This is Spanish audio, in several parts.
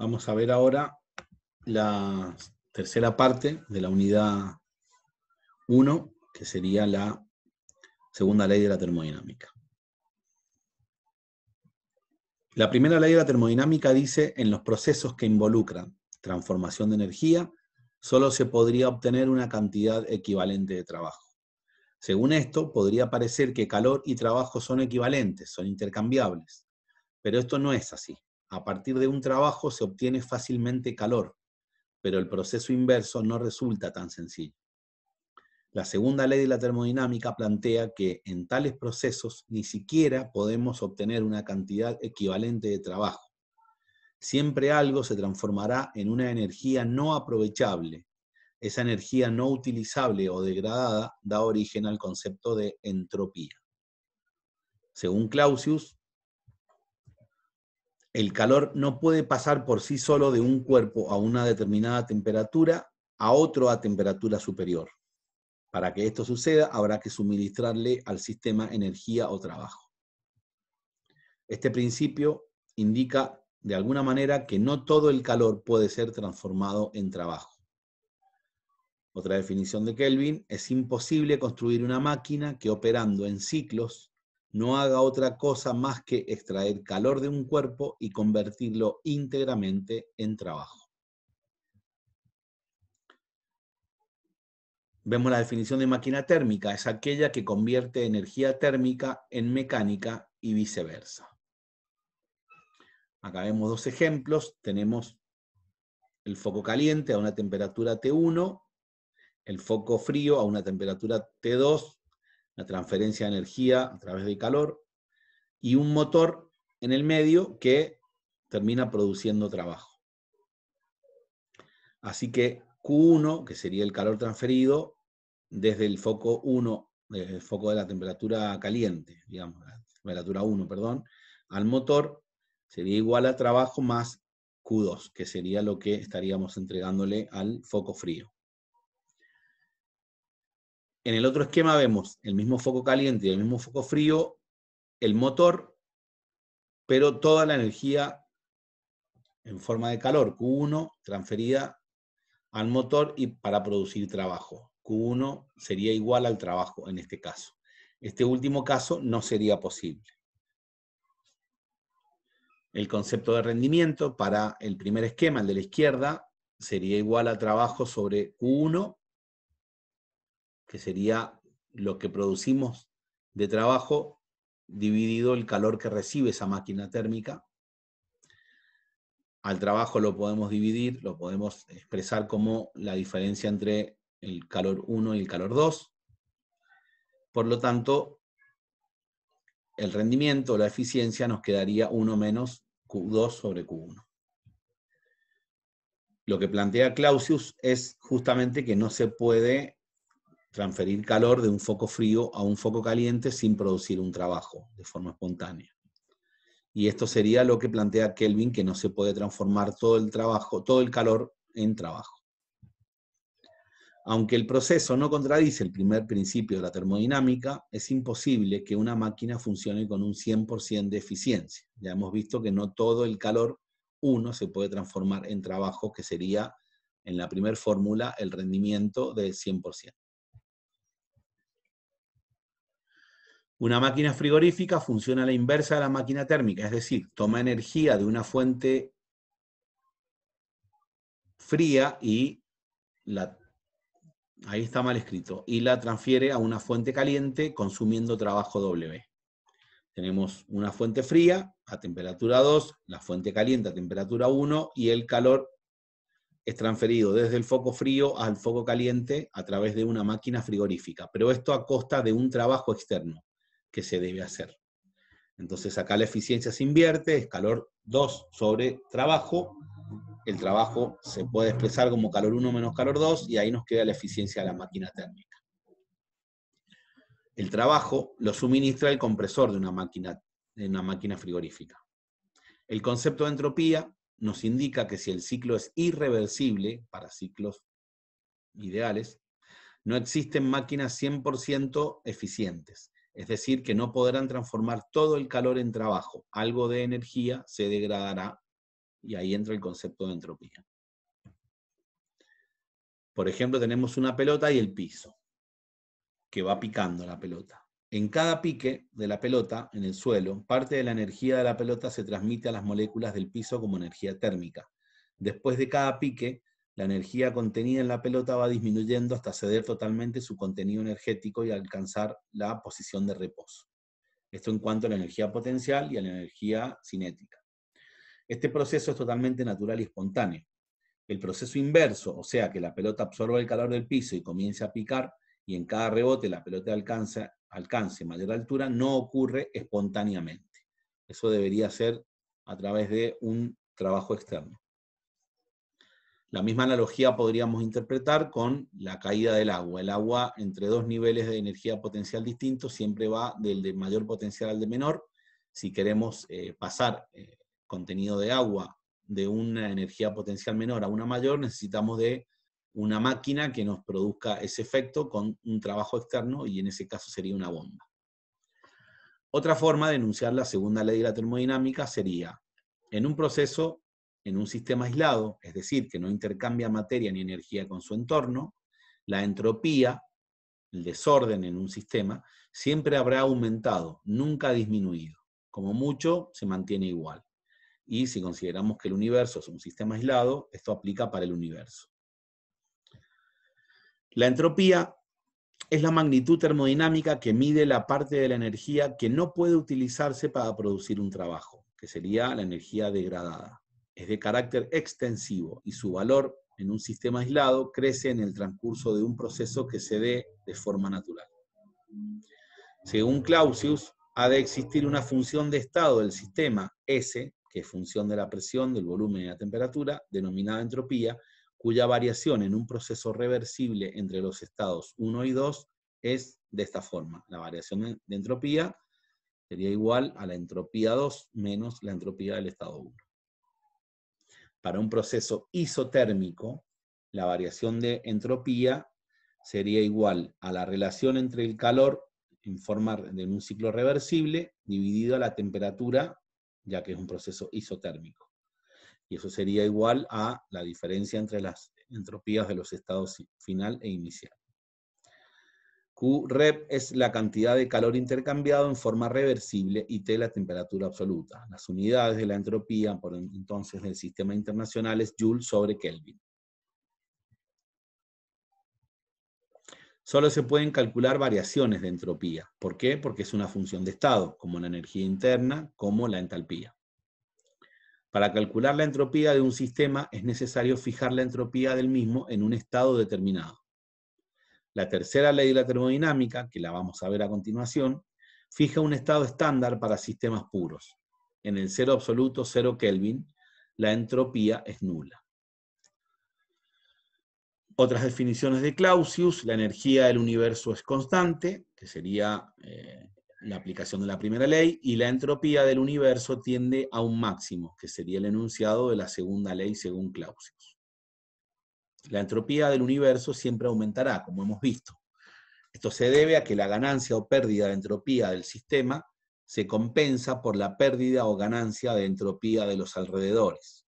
Vamos a ver ahora la tercera parte de la unidad 1, que sería la segunda ley de la termodinámica. La primera ley de la termodinámica dice, en los procesos que involucran transformación de energía, solo se podría obtener una cantidad equivalente de trabajo. Según esto, podría parecer que calor y trabajo son equivalentes, son intercambiables, pero esto no es así a partir de un trabajo se obtiene fácilmente calor, pero el proceso inverso no resulta tan sencillo. La segunda ley de la termodinámica plantea que en tales procesos ni siquiera podemos obtener una cantidad equivalente de trabajo. Siempre algo se transformará en una energía no aprovechable. Esa energía no utilizable o degradada da origen al concepto de entropía. Según Clausius, el calor no puede pasar por sí solo de un cuerpo a una determinada temperatura a otro a temperatura superior. Para que esto suceda, habrá que suministrarle al sistema energía o trabajo. Este principio indica, de alguna manera, que no todo el calor puede ser transformado en trabajo. Otra definición de Kelvin, es imposible construir una máquina que operando en ciclos no haga otra cosa más que extraer calor de un cuerpo y convertirlo íntegramente en trabajo. Vemos la definición de máquina térmica, es aquella que convierte energía térmica en mecánica y viceversa. Acá vemos dos ejemplos, tenemos el foco caliente a una temperatura T1, el foco frío a una temperatura T2 la transferencia de energía a través del calor, y un motor en el medio que termina produciendo trabajo. Así que Q1, que sería el calor transferido, desde el foco 1, desde el foco de la temperatura caliente, digamos, la temperatura 1, perdón, al motor, sería igual a trabajo más Q2, que sería lo que estaríamos entregándole al foco frío. En el otro esquema vemos el mismo foco caliente y el mismo foco frío, el motor, pero toda la energía en forma de calor, Q1, transferida al motor y para producir trabajo. Q1 sería igual al trabajo en este caso. Este último caso no sería posible. El concepto de rendimiento para el primer esquema, el de la izquierda, sería igual al trabajo sobre Q1 que sería lo que producimos de trabajo dividido el calor que recibe esa máquina térmica. Al trabajo lo podemos dividir, lo podemos expresar como la diferencia entre el calor 1 y el calor 2. Por lo tanto, el rendimiento, la eficiencia, nos quedaría 1 menos Q2 sobre Q1. Lo que plantea Clausius es justamente que no se puede transferir calor de un foco frío a un foco caliente sin producir un trabajo de forma espontánea. Y esto sería lo que plantea Kelvin, que no se puede transformar todo el trabajo, todo el calor en trabajo. Aunque el proceso no contradice el primer principio de la termodinámica, es imposible que una máquina funcione con un 100% de eficiencia. Ya hemos visto que no todo el calor uno se puede transformar en trabajo, que sería en la primera fórmula el rendimiento del 100%. Una máquina frigorífica funciona a la inversa de la máquina térmica, es decir, toma energía de una fuente fría y la, ahí está mal escrito, y la transfiere a una fuente caliente consumiendo trabajo W. Tenemos una fuente fría a temperatura 2, la fuente caliente a temperatura 1 y el calor es transferido desde el foco frío al foco caliente a través de una máquina frigorífica, pero esto a costa de un trabajo externo que se debe hacer. Entonces acá la eficiencia se invierte, es calor 2 sobre trabajo, el trabajo se puede expresar como calor 1 menos calor 2 y ahí nos queda la eficiencia de la máquina térmica. El trabajo lo suministra el compresor de una máquina, de una máquina frigorífica. El concepto de entropía nos indica que si el ciclo es irreversible para ciclos ideales, no existen máquinas 100% eficientes es decir, que no podrán transformar todo el calor en trabajo, algo de energía se degradará y ahí entra el concepto de entropía. Por ejemplo, tenemos una pelota y el piso, que va picando la pelota. En cada pique de la pelota, en el suelo, parte de la energía de la pelota se transmite a las moléculas del piso como energía térmica. Después de cada pique, la energía contenida en la pelota va disminuyendo hasta ceder totalmente su contenido energético y alcanzar la posición de reposo. Esto en cuanto a la energía potencial y a la energía cinética. Este proceso es totalmente natural y espontáneo. El proceso inverso, o sea, que la pelota absorba el calor del piso y comience a picar, y en cada rebote la pelota alcance mayor altura, no ocurre espontáneamente. Eso debería ser a través de un trabajo externo. La misma analogía podríamos interpretar con la caída del agua. El agua entre dos niveles de energía potencial distintos siempre va del de mayor potencial al de menor. Si queremos eh, pasar eh, contenido de agua de una energía potencial menor a una mayor, necesitamos de una máquina que nos produzca ese efecto con un trabajo externo y en ese caso sería una bomba. Otra forma de enunciar la segunda ley de la termodinámica sería, en un proceso en un sistema aislado, es decir, que no intercambia materia ni energía con su entorno, la entropía, el desorden en un sistema, siempre habrá aumentado, nunca disminuido. Como mucho, se mantiene igual. Y si consideramos que el universo es un sistema aislado, esto aplica para el universo. La entropía es la magnitud termodinámica que mide la parte de la energía que no puede utilizarse para producir un trabajo, que sería la energía degradada es de carácter extensivo y su valor en un sistema aislado crece en el transcurso de un proceso que se dé de forma natural. Según Clausius, ha de existir una función de estado del sistema S, que es función de la presión, del volumen y la temperatura, denominada entropía, cuya variación en un proceso reversible entre los estados 1 y 2 es de esta forma. La variación de entropía sería igual a la entropía 2 menos la entropía del estado 1 para un proceso isotérmico, la variación de entropía sería igual a la relación entre el calor en forma de un ciclo reversible dividido a la temperatura, ya que es un proceso isotérmico. Y eso sería igual a la diferencia entre las entropías de los estados final e inicial. Qrep es la cantidad de calor intercambiado en forma reversible y T la temperatura absoluta. Las unidades de la entropía, por entonces, del sistema internacional es Joule sobre Kelvin. Solo se pueden calcular variaciones de entropía. ¿Por qué? Porque es una función de estado, como la energía interna, como la entalpía. Para calcular la entropía de un sistema es necesario fijar la entropía del mismo en un estado determinado. La tercera ley de la termodinámica, que la vamos a ver a continuación, fija un estado estándar para sistemas puros. En el cero absoluto, cero Kelvin, la entropía es nula. Otras definiciones de Clausius, la energía del universo es constante, que sería eh, la aplicación de la primera ley, y la entropía del universo tiende a un máximo, que sería el enunciado de la segunda ley según Clausius la entropía del universo siempre aumentará, como hemos visto. Esto se debe a que la ganancia o pérdida de entropía del sistema se compensa por la pérdida o ganancia de entropía de los alrededores.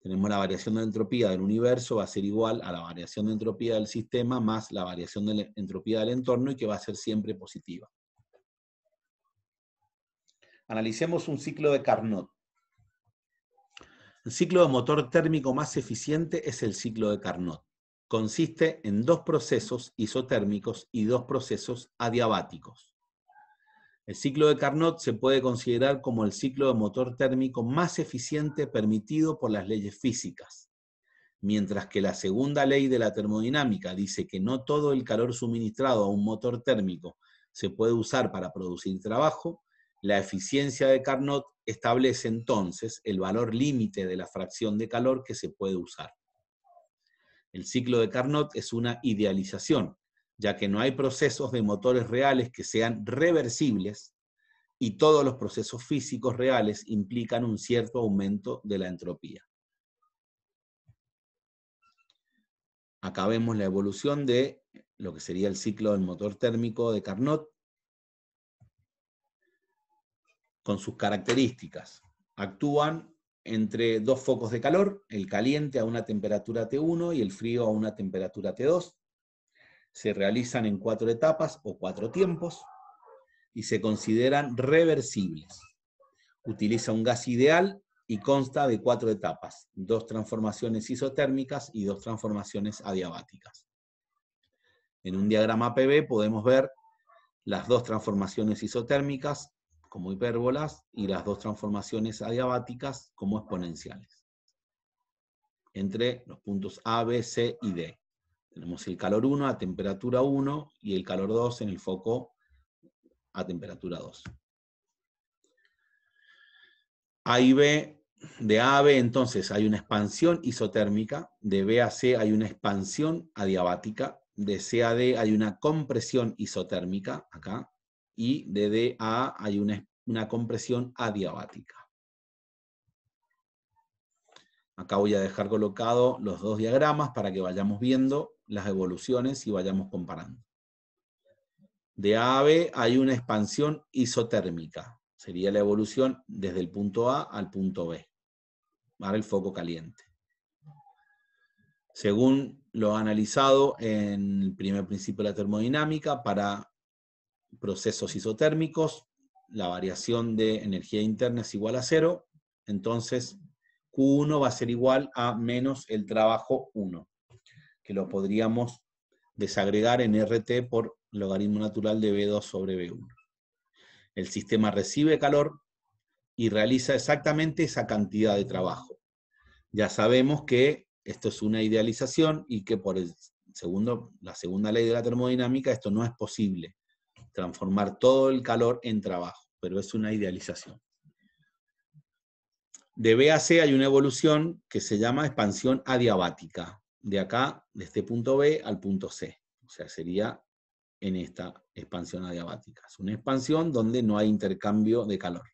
Tenemos la variación de entropía del universo va a ser igual a la variación de entropía del sistema más la variación de entropía del entorno y que va a ser siempre positiva. Analicemos un ciclo de Carnot. El ciclo de motor térmico más eficiente es el ciclo de Carnot. Consiste en dos procesos isotérmicos y dos procesos adiabáticos. El ciclo de Carnot se puede considerar como el ciclo de motor térmico más eficiente permitido por las leyes físicas. Mientras que la segunda ley de la termodinámica dice que no todo el calor suministrado a un motor térmico se puede usar para producir trabajo, la eficiencia de Carnot establece entonces el valor límite de la fracción de calor que se puede usar. El ciclo de Carnot es una idealización, ya que no hay procesos de motores reales que sean reversibles y todos los procesos físicos reales implican un cierto aumento de la entropía. Acá vemos la evolución de lo que sería el ciclo del motor térmico de Carnot, con sus características. Actúan entre dos focos de calor, el caliente a una temperatura T1 y el frío a una temperatura T2. Se realizan en cuatro etapas o cuatro tiempos y se consideran reversibles. Utiliza un gas ideal y consta de cuatro etapas, dos transformaciones isotérmicas y dos transformaciones adiabáticas. En un diagrama PV podemos ver las dos transformaciones isotérmicas como hipérbolas y las dos transformaciones adiabáticas como exponenciales. Entre los puntos A, B, C y D. Tenemos el calor 1 a temperatura 1 y el calor 2 en el foco a temperatura 2. A y B, de A a B entonces hay una expansión isotérmica, de B a C hay una expansión adiabática, de C a D hay una compresión isotérmica, acá, y de A hay una, compresión adiabática. Acá voy a dejar colocado los dos diagramas para que vayamos viendo las evoluciones y vayamos comparando. De A a B hay una expansión isotérmica. Sería la evolución desde el punto A al punto B. Para el foco caliente. Según lo analizado en el primer principio de la termodinámica, para procesos isotérmicos, la variación de energía interna es igual a cero, entonces Q1 va a ser igual a menos el trabajo 1, que lo podríamos desagregar en RT por logaritmo natural de B2 sobre B1. El sistema recibe calor y realiza exactamente esa cantidad de trabajo. Ya sabemos que esto es una idealización y que por el segundo, la segunda ley de la termodinámica esto no es posible transformar todo el calor en trabajo, pero es una idealización. De B a C hay una evolución que se llama expansión adiabática, de acá, de este punto B al punto C. O sea, sería en esta expansión adiabática. Es una expansión donde no hay intercambio de calor.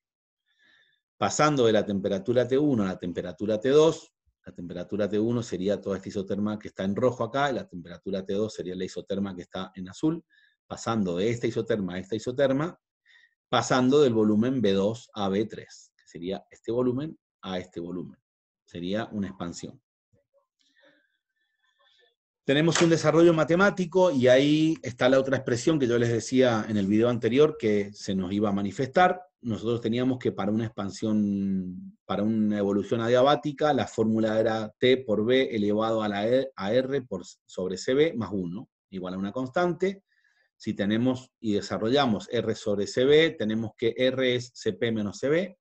Pasando de la temperatura T1 a la temperatura T2, la temperatura T1 sería toda esta isoterma que está en rojo acá, y la temperatura T2 sería la isoterma que está en azul pasando de esta isoterma a esta isoterma, pasando del volumen B2 a B3, que sería este volumen a este volumen. Sería una expansión. Tenemos un desarrollo matemático y ahí está la otra expresión que yo les decía en el video anterior que se nos iba a manifestar. Nosotros teníamos que para una expansión, para una evolución adiabática, la fórmula era T por B elevado a, la e, R sobre CB más 1, igual a una constante si tenemos y desarrollamos R sobre CB, tenemos que R es CP menos CB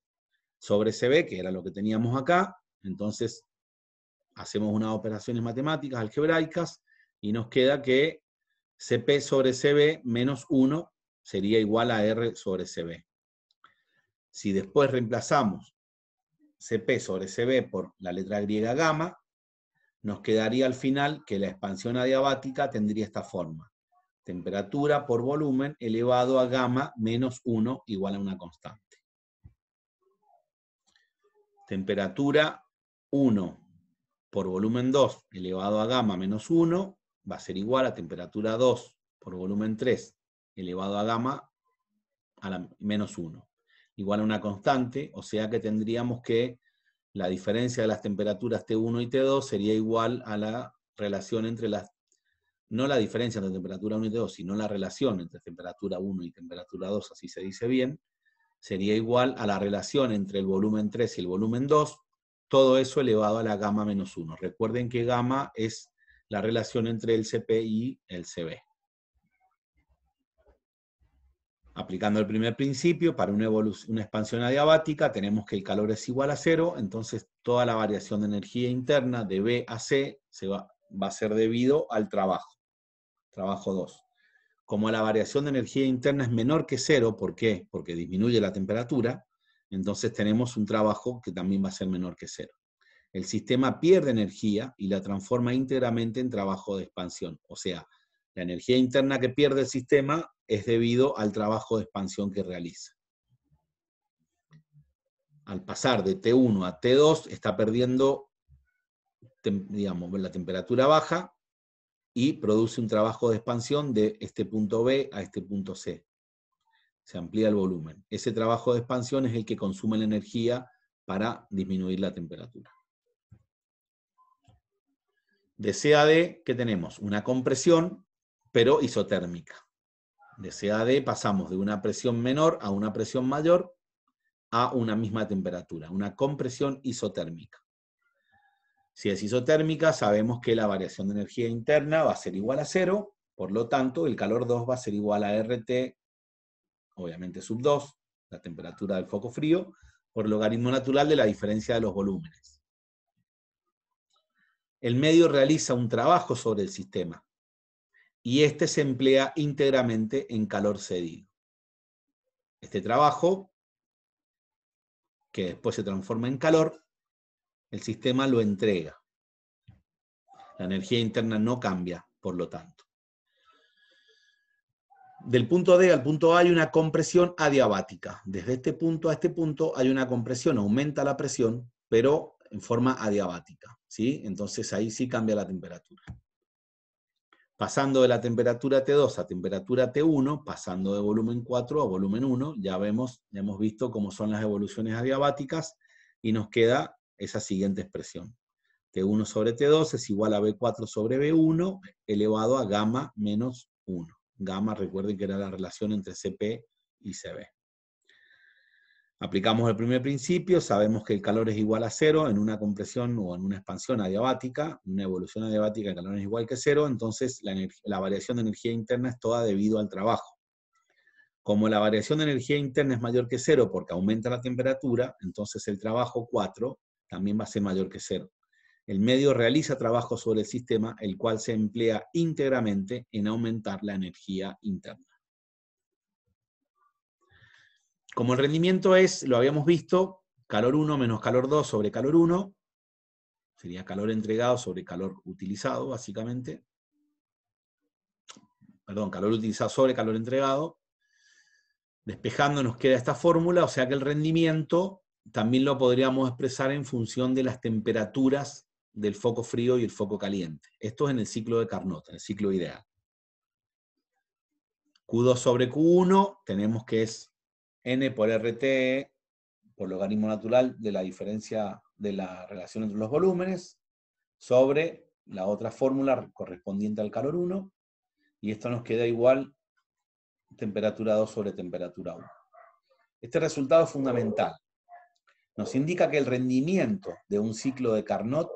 sobre CB, que era lo que teníamos acá. Entonces, hacemos unas operaciones matemáticas algebraicas y nos queda que CP sobre CB menos 1 sería igual a R sobre CB. Si después reemplazamos CP sobre CB por la letra griega gamma, nos quedaría al final que la expansión adiabática tendría esta forma temperatura por volumen elevado a gamma menos 1 igual a una constante. Temperatura 1 por volumen 2 elevado a gamma menos 1 va a ser igual a temperatura 2 por volumen 3 elevado a gamma a la menos 1. Igual a una constante, o sea que tendríamos que la diferencia de las temperaturas T1 y T2 sería igual a la relación entre las no la diferencia entre temperatura 1 y 2, sino la relación entre temperatura 1 y temperatura 2, así se dice bien, sería igual a la relación entre el volumen 3 y el volumen 2, todo eso elevado a la gamma menos 1. Recuerden que gamma es la relación entre el CP y el CB. Aplicando el primer principio, para una, una expansión adiabática tenemos que el calor es igual a cero, entonces toda la variación de energía interna de B a C se va, va a ser debido al trabajo trabajo 2. Como la variación de energía interna es menor que cero, ¿por qué? Porque disminuye la temperatura, entonces tenemos un trabajo que también va a ser menor que cero. El sistema pierde energía y la transforma íntegramente en trabajo de expansión. O sea, la energía interna que pierde el sistema es debido al trabajo de expansión que realiza. Al pasar de T1 a T2 está perdiendo, digamos, la temperatura baja, y produce un trabajo de expansión de este punto B a este punto C. Se amplía el volumen. Ese trabajo de expansión es el que consume la energía para disminuir la temperatura. De D, ¿qué tenemos? Una compresión, pero isotérmica. De pasamos de una presión menor a una presión mayor a una misma temperatura, una compresión isotérmica. Si es isotérmica, sabemos que la variación de energía interna va a ser igual a cero, por lo tanto, el calor 2 va a ser igual a RT, obviamente sub 2, la temperatura del foco frío, por logaritmo natural de la diferencia de los volúmenes. El medio realiza un trabajo sobre el sistema y este se emplea íntegramente en calor cedido. Este trabajo, que después se transforma en calor, el sistema lo entrega. La energía interna no cambia, por lo tanto. Del punto D al punto A hay una compresión adiabática. Desde este punto a este punto hay una compresión, aumenta la presión, pero en forma adiabática. ¿sí? Entonces ahí sí cambia la temperatura. Pasando de la temperatura T2 a temperatura T1, pasando de volumen 4 a volumen 1, ya vemos, ya hemos visto cómo son las evoluciones adiabáticas y nos queda esa siguiente expresión. T1 sobre T2 es igual a B4 sobre B1 elevado a gamma menos 1. Gamma, recuerden que era la relación entre Cp y Cb. Aplicamos el primer principio, sabemos que el calor es igual a cero en una compresión o en una expansión adiabática, una evolución adiabática el calor es igual que cero, entonces la, variación de energía interna es toda debido al trabajo. Como la variación de energía interna es mayor que cero porque aumenta la temperatura, entonces el trabajo 4 también va a ser mayor que cero. El medio realiza trabajo sobre el sistema, el cual se emplea íntegramente en aumentar la energía interna. Como el rendimiento es, lo habíamos visto, calor 1 menos calor 2 sobre calor 1, sería calor entregado sobre calor utilizado, básicamente. Perdón, calor utilizado sobre calor entregado. Despejando nos queda esta fórmula, o sea que el rendimiento también lo podríamos expresar en función de las temperaturas del foco frío y el foco caliente. Esto es en el ciclo de Carnot, en el ciclo ideal. Q2 sobre Q1 tenemos que es N por RT, por logaritmo natural de la diferencia de la relación entre los volúmenes, sobre la otra fórmula correspondiente al calor 1, y esto nos queda igual temperatura 2 sobre temperatura 1. Este resultado es fundamental nos indica que el rendimiento de un ciclo de Carnot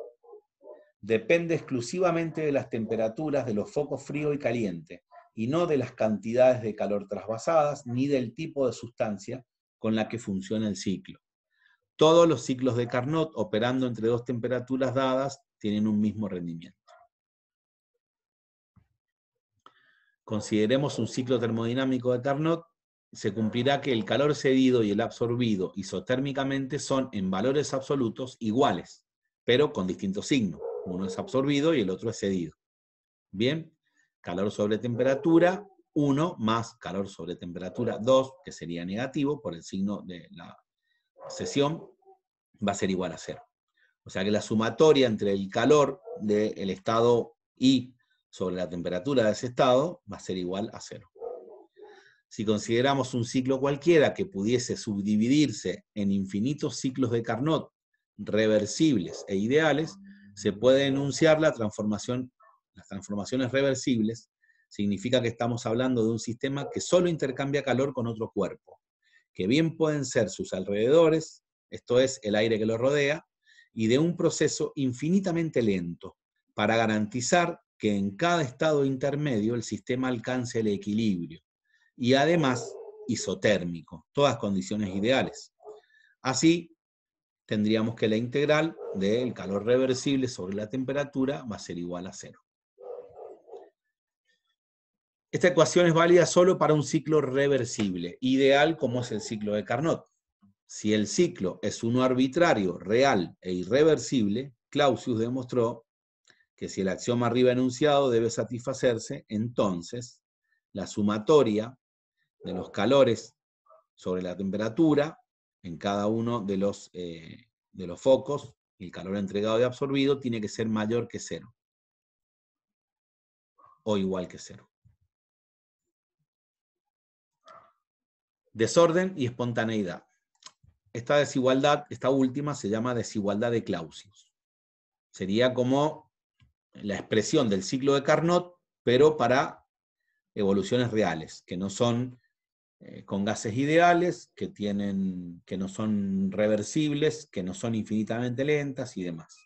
depende exclusivamente de las temperaturas de los focos frío y caliente, y no de las cantidades de calor trasvasadas ni del tipo de sustancia con la que funciona el ciclo. Todos los ciclos de Carnot operando entre dos temperaturas dadas tienen un mismo rendimiento. Consideremos un ciclo termodinámico de Carnot se cumplirá que el calor cedido y el absorbido isotérmicamente son en valores absolutos iguales, pero con distintos signos. Uno es absorbido y el otro es cedido. Bien, calor sobre temperatura 1 más calor sobre temperatura 2, que sería negativo por el signo de la sesión, va a ser igual a 0. O sea que la sumatoria entre el calor del estado I sobre la temperatura de ese estado va a ser igual a 0 si consideramos un ciclo cualquiera que pudiese subdividirse en infinitos ciclos de Carnot reversibles e ideales, se puede enunciar la transformación, las transformaciones reversibles, significa que estamos hablando de un sistema que solo intercambia calor con otro cuerpo, que bien pueden ser sus alrededores, esto es, el aire que lo rodea, y de un proceso infinitamente lento, para garantizar que en cada estado intermedio el sistema alcance el equilibrio, y además isotérmico, todas condiciones ideales. Así, tendríamos que la integral del calor reversible sobre la temperatura va a ser igual a cero. Esta ecuación es válida solo para un ciclo reversible, ideal como es el ciclo de Carnot. Si el ciclo es uno arbitrario, real e irreversible, Clausius demostró que si el axioma arriba enunciado debe satisfacerse, entonces la sumatoria de los calores sobre la temperatura en cada uno de los, eh, de los focos, el calor entregado y absorbido tiene que ser mayor que cero. O igual que cero. Desorden y espontaneidad. Esta desigualdad, esta última, se llama desigualdad de Clausius. Sería como la expresión del ciclo de Carnot, pero para evoluciones reales, que no son eh, con gases ideales, que, tienen, que no son reversibles, que no son infinitamente lentas y demás.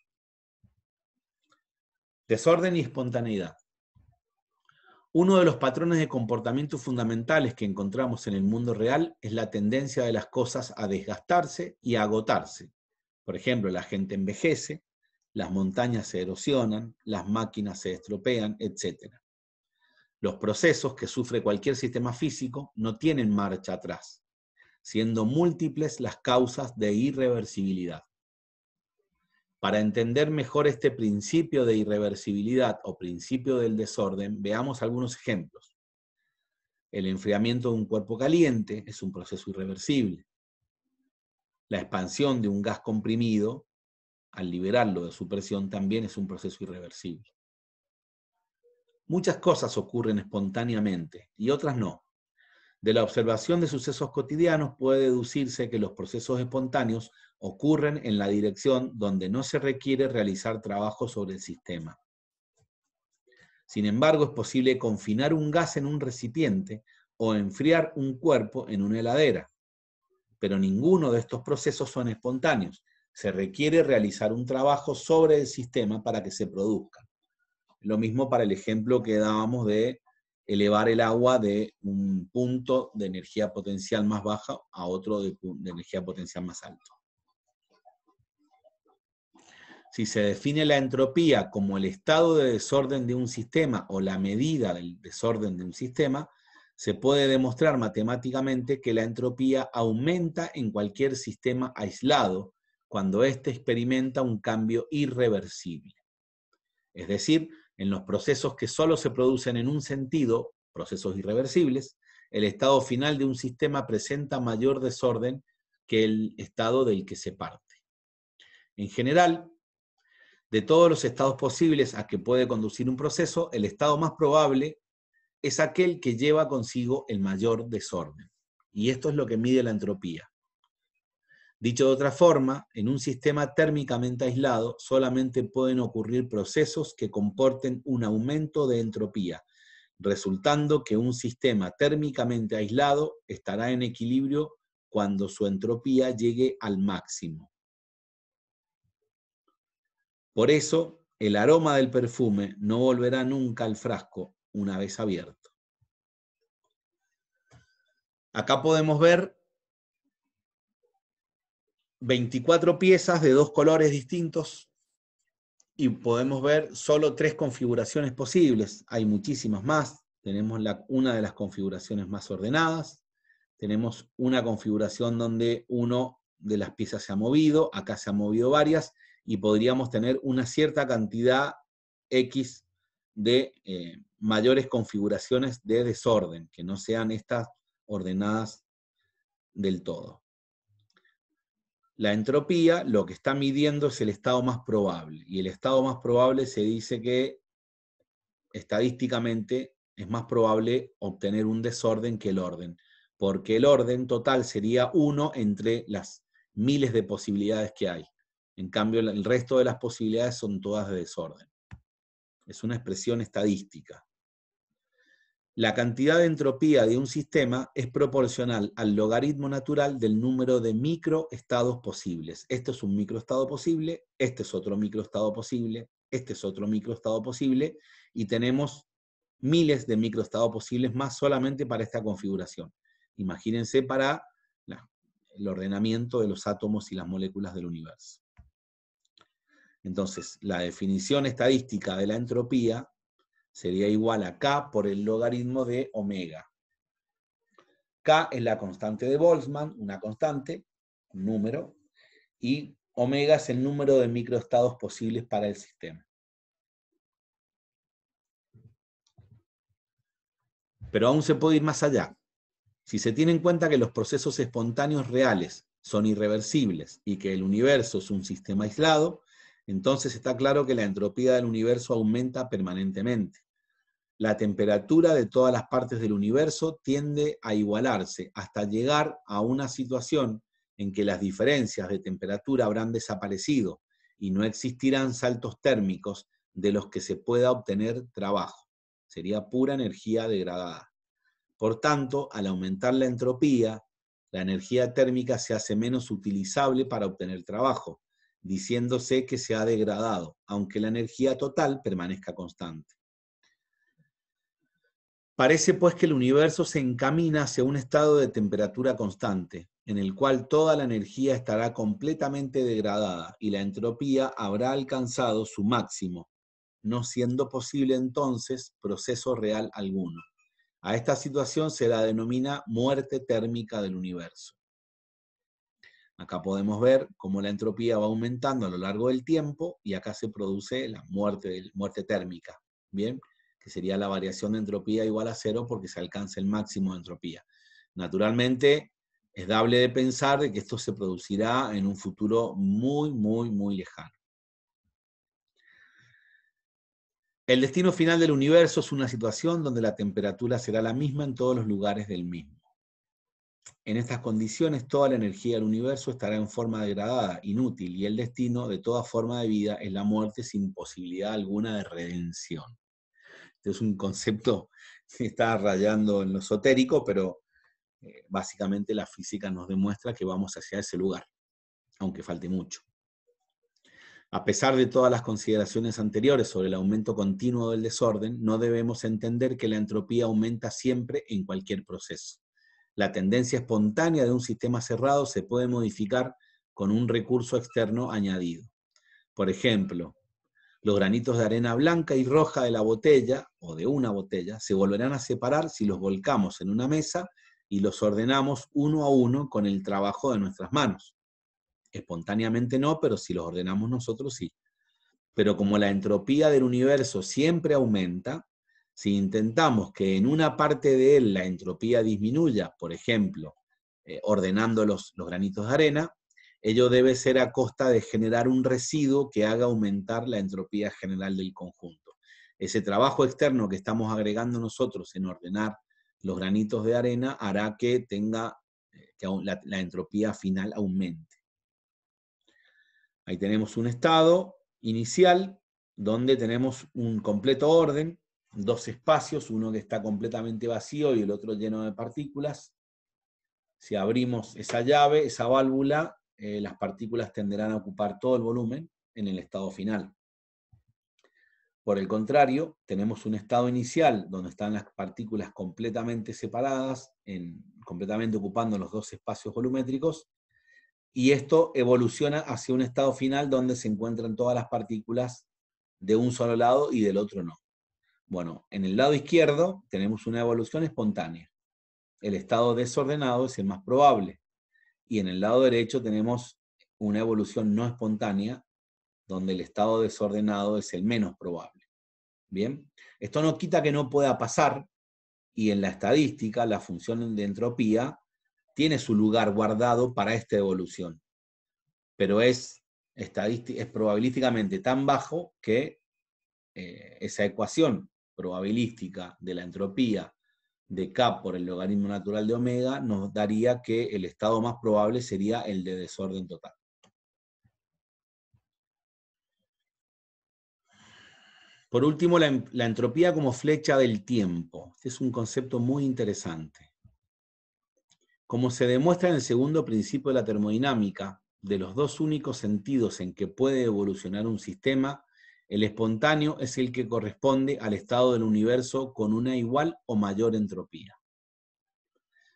Desorden y espontaneidad. Uno de los patrones de comportamiento fundamentales que encontramos en el mundo real es la tendencia de las cosas a desgastarse y agotarse. Por ejemplo, la gente envejece, las montañas se erosionan, las máquinas se estropean, etc. Los procesos que sufre cualquier sistema físico no tienen marcha atrás, siendo múltiples las causas de irreversibilidad. Para entender mejor este principio de irreversibilidad o principio del desorden, veamos algunos ejemplos. El enfriamiento de un cuerpo caliente es un proceso irreversible. La expansión de un gas comprimido, al liberarlo de su presión, también es un proceso irreversible. Muchas cosas ocurren espontáneamente y otras no. De la observación de sucesos cotidianos puede deducirse que los procesos espontáneos ocurren en la dirección donde no se requiere realizar trabajo sobre el sistema. Sin embargo, es posible confinar un gas en un recipiente o enfriar un cuerpo en una heladera. Pero ninguno de estos procesos son espontáneos. Se requiere realizar un trabajo sobre el sistema para que se produzca. Lo mismo para el ejemplo que dábamos de elevar el agua de un punto de energía potencial más baja a otro de, energía potencial más alto. Si se define la entropía como el estado de desorden de un sistema o la medida del desorden de un sistema, se puede demostrar matemáticamente que la entropía aumenta en cualquier sistema aislado cuando éste experimenta un cambio irreversible. Es decir, en los procesos que solo se producen en un sentido, procesos irreversibles, el estado final de un sistema presenta mayor desorden que el estado del que se parte. En general, de todos los estados posibles a que puede conducir un proceso, el estado más probable es aquel que lleva consigo el mayor desorden. Y esto es lo que mide la entropía. Dicho de otra forma, en un sistema térmicamente aislado solamente pueden ocurrir procesos que comporten un aumento de entropía, resultando que un sistema térmicamente aislado estará en equilibrio cuando su entropía llegue al máximo. Por eso, el aroma del perfume no volverá nunca al frasco una vez abierto. Acá podemos ver 24 piezas de dos colores distintos y podemos ver solo tres configuraciones posibles. Hay muchísimas más. Tenemos una de las configuraciones más ordenadas. Tenemos una configuración donde uno de las piezas se ha movido, acá se han movido varias, y podríamos tener una cierta cantidad X de eh, mayores configuraciones de desorden, que no sean estas ordenadas del todo. La entropía lo que está midiendo es el estado más probable, y el estado más probable se dice que estadísticamente es más probable obtener un desorden que el orden, porque el orden total sería uno entre las miles de posibilidades que hay. En cambio, el resto de las posibilidades son todas de desorden. Es una expresión estadística. La cantidad de entropía de un sistema es proporcional al logaritmo natural del número de microestados posibles. Esto es un microestado posible, este es otro microestado posible, este es otro microestado posible, y tenemos miles de microestados posibles más solamente para esta configuración. Imagínense para el ordenamiento de los átomos y las moléculas del universo. Entonces, la definición estadística de la entropía sería igual a K por el logaritmo de omega. K es la constante de Boltzmann, una constante, un número, y omega es el número de microestados posibles para el sistema. Pero aún se puede ir más allá. Si se tiene en cuenta que los procesos espontáneos reales son irreversibles y que el universo es un sistema aislado, entonces está claro que la entropía del universo aumenta permanentemente la temperatura de todas las partes del universo tiende a igualarse hasta llegar a una situación en que las diferencias de temperatura habrán desaparecido y no existirán saltos térmicos de los que se pueda obtener trabajo. Sería pura energía degradada. Por tanto, al aumentar la entropía, la energía térmica se hace menos utilizable para obtener trabajo, diciéndose que se ha degradado, aunque la energía total permanezca constante. Parece pues que el universo se encamina hacia un estado de temperatura constante, en el cual toda la energía estará completamente degradada y la entropía habrá alcanzado su máximo, no siendo posible entonces proceso real alguno. A esta situación se la denomina muerte térmica del universo. Acá podemos ver cómo la entropía va aumentando a lo largo del tiempo y acá se produce la muerte, muerte térmica. Bien, sería la variación de entropía igual a cero porque se alcanza el máximo de entropía. Naturalmente, es dable de pensar que esto se producirá en un futuro muy, muy, muy lejano. El destino final del universo es una situación donde la temperatura será la misma en todos los lugares del mismo. En estas condiciones, toda la energía del universo estará en forma degradada, inútil, y el destino de toda forma de vida es la muerte sin posibilidad alguna de redención es un concepto que está rayando en lo esotérico, pero eh, básicamente la física nos demuestra que vamos hacia ese lugar, aunque falte mucho. A pesar de todas las consideraciones anteriores sobre el aumento continuo del desorden, no debemos entender que la entropía aumenta siempre en cualquier proceso. La tendencia espontánea de un sistema cerrado se puede modificar con un recurso externo añadido. Por ejemplo, los granitos de arena blanca y roja de la botella, o de una botella, se volverán a separar si los volcamos en una mesa y los ordenamos uno a uno con el trabajo de nuestras manos. Espontáneamente no, pero si los ordenamos nosotros sí. Pero como la entropía del universo siempre aumenta, si intentamos que en una parte de él la entropía disminuya, por ejemplo, eh, ordenando los granitos de arena, Ello debe ser a costa de generar un residuo que haga aumentar la entropía general del conjunto. Ese trabajo externo que estamos agregando nosotros en ordenar los granitos de arena hará que tenga eh, la, la entropía final aumente. Ahí tenemos un estado inicial donde tenemos un completo orden, dos espacios, uno que está completamente vacío y el otro lleno de partículas. Si abrimos esa llave, esa válvula, eh, las partículas tenderán a ocupar todo el volumen en el estado final. Por el contrario, tenemos un estado inicial donde están las partículas completamente separadas, completamente ocupando los dos espacios volumétricos, y esto evoluciona hacia un estado final donde se encuentran todas las partículas de un solo lado y del otro no. Bueno, en el lado izquierdo tenemos una evolución espontánea. El estado desordenado es el más probable. Y en el lado derecho tenemos una evolución no espontánea, donde el estado desordenado es el menos probable. Bien, esto no quita que no pueda pasar, y en la estadística la función de entropía tiene su lugar guardado para esta evolución, pero es, probabilísticamente tan bajo que eh, esa ecuación probabilística de la entropía de K por el logaritmo natural de omega nos daría que el estado más probable sería el de desorden total. Por último, la, entropía como flecha del tiempo. Este es un concepto muy interesante. Como se demuestra en el segundo principio de la termodinámica, de los dos únicos sentidos en que puede evolucionar un sistema el espontáneo es el que corresponde al estado del universo con una igual o mayor entropía.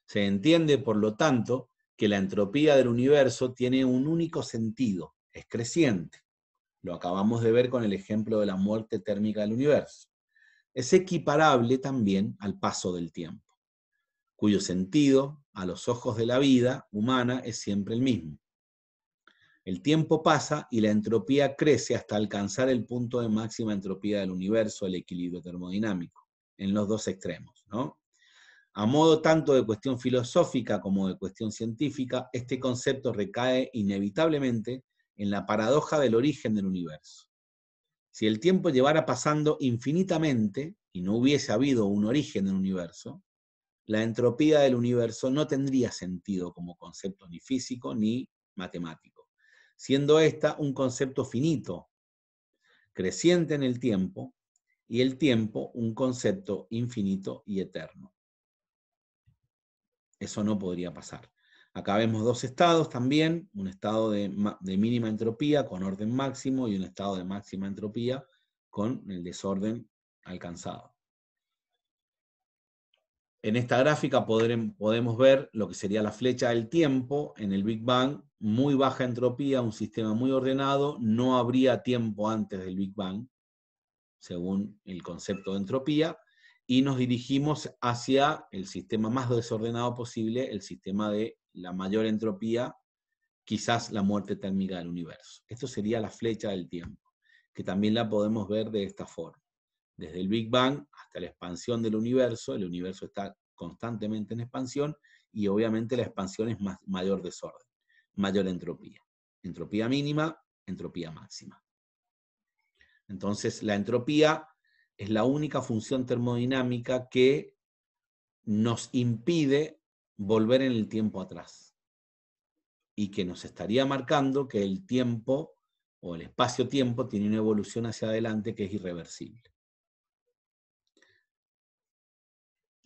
Se entiende, por lo tanto, que la entropía del universo tiene un único sentido, es creciente. Lo acabamos de ver con el ejemplo de la muerte térmica del universo. Es equiparable también al paso del tiempo, cuyo sentido, a los ojos de la vida humana, es siempre el mismo. El tiempo pasa y la entropía crece hasta alcanzar el punto de máxima entropía del universo, el equilibrio termodinámico, en los dos extremos. A modo tanto de cuestión filosófica como de cuestión científica, este concepto recae inevitablemente en la paradoja del origen del universo. Si el tiempo llevara pasando infinitamente y no hubiese habido un origen del universo, la entropía del universo no tendría sentido como concepto ni físico ni matemático siendo esta un concepto finito, creciente en el tiempo, y el tiempo un concepto infinito y eterno. Eso no podría pasar. Acá vemos dos estados también, un estado de, de, mínima entropía con orden máximo y un estado de máxima entropía con el desorden alcanzado. En esta gráfica podemos ver lo que sería la flecha del tiempo en el Big Bang, muy baja entropía, un sistema muy ordenado, no habría tiempo antes del Big Bang, según el concepto de entropía, y nos dirigimos hacia el sistema más desordenado posible, el sistema de la mayor entropía, quizás la muerte térmica del universo. Esto sería la flecha del tiempo, que también la podemos ver de esta forma desde el Big Bang hasta la expansión del universo, el universo está constantemente en expansión y obviamente la expansión es más, mayor desorden, mayor entropía. Entropía mínima, entropía máxima. Entonces, la entropía es la única función termodinámica que nos impide volver en el tiempo atrás y que nos estaría marcando que el tiempo o el espacio-tiempo tiene una evolución hacia adelante que es irreversible.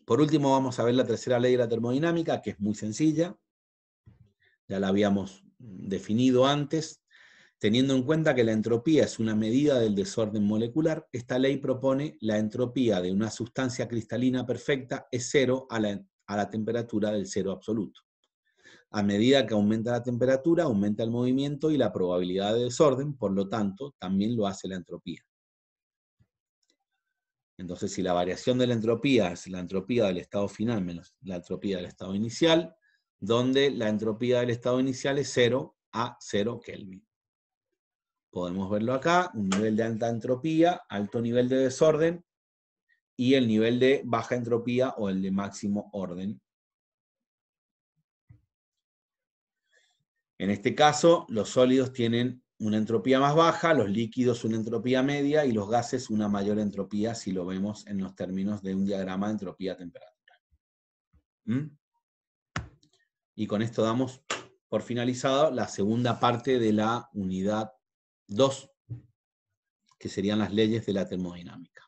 Por último, vamos a ver la tercera ley de la termodinámica, que es muy sencilla. Ya la habíamos definido antes. Teniendo en cuenta que la entropía es una medida del desorden molecular, esta ley propone la entropía de una sustancia cristalina perfecta es cero a la, a la temperatura del cero absoluto. A medida que aumenta la temperatura, aumenta el movimiento y la probabilidad de desorden, por lo tanto, también lo hace la entropía. Entonces, si la variación de la entropía es la entropía del estado final menos la entropía del estado inicial, donde la entropía del estado inicial es 0 a 0 Kelvin. Podemos verlo acá, un nivel de alta entropía, alto nivel de desorden, y el nivel de baja entropía o el de máximo orden. En este caso, los sólidos tienen una entropía más baja, los líquidos una entropía media y los gases una mayor entropía si lo vemos en los términos de un diagrama de entropía-temperatura. ¿Mm? Y con esto damos por finalizado la segunda parte de la unidad 2, que serían las leyes de la termodinámica.